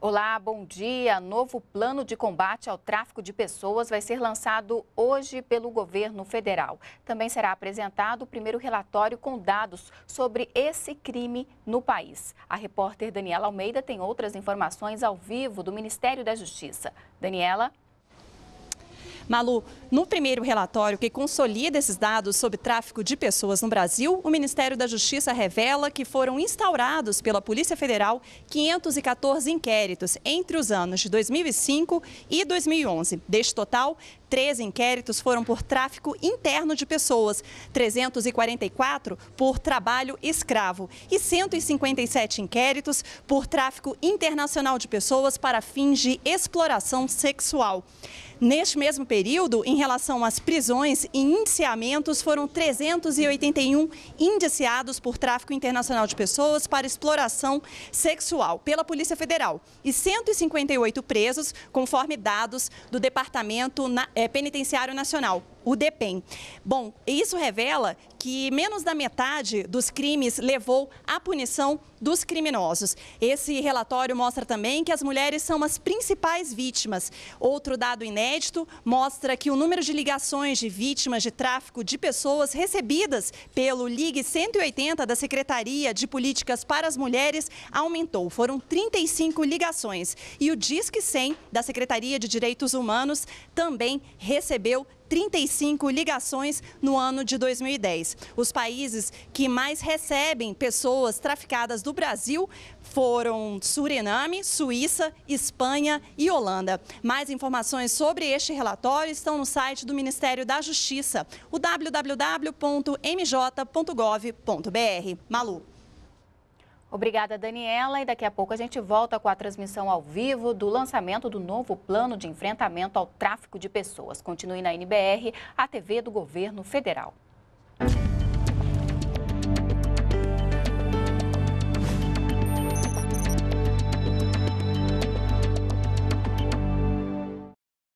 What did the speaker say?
Olá, bom dia. Novo plano de combate ao tráfico de pessoas vai ser lançado hoje pelo governo federal. Também será apresentado o primeiro relatório com dados sobre esse crime no país. A repórter Daniela Almeida tem outras informações ao vivo do Ministério da Justiça. Daniela? Malu, no primeiro relatório que consolida esses dados sobre tráfico de pessoas no Brasil, o Ministério da Justiça revela que foram instaurados pela Polícia Federal 514 inquéritos entre os anos de 2005 e 2011. Deste total, 13 inquéritos foram por tráfico interno de pessoas, 344 por trabalho escravo e 157 inquéritos por tráfico internacional de pessoas para fins de exploração sexual. Neste mesmo período, em relação às prisões e indiciamentos, foram 381 indiciados por tráfico internacional de pessoas para exploração sexual pela Polícia Federal e 158 presos, conforme dados do Departamento na é, Penitenciário Nacional o DEPEN. Bom, isso revela que menos da metade dos crimes levou à punição dos criminosos. Esse relatório mostra também que as mulheres são as principais vítimas. Outro dado inédito mostra que o número de ligações de vítimas de tráfico de pessoas recebidas pelo Ligue 180 da Secretaria de Políticas para as Mulheres aumentou. Foram 35 ligações. E o Disque 100 da Secretaria de Direitos Humanos também recebeu 35 ligações no ano de 2010. Os países que mais recebem pessoas traficadas do Brasil foram Suriname, Suíça, Espanha e Holanda. Mais informações sobre este relatório estão no site do Ministério da Justiça, o www.mj.gov.br. Malu. Obrigada, Daniela. E daqui a pouco a gente volta com a transmissão ao vivo do lançamento do novo plano de enfrentamento ao tráfico de pessoas. Continue na NBR, a TV do Governo Federal.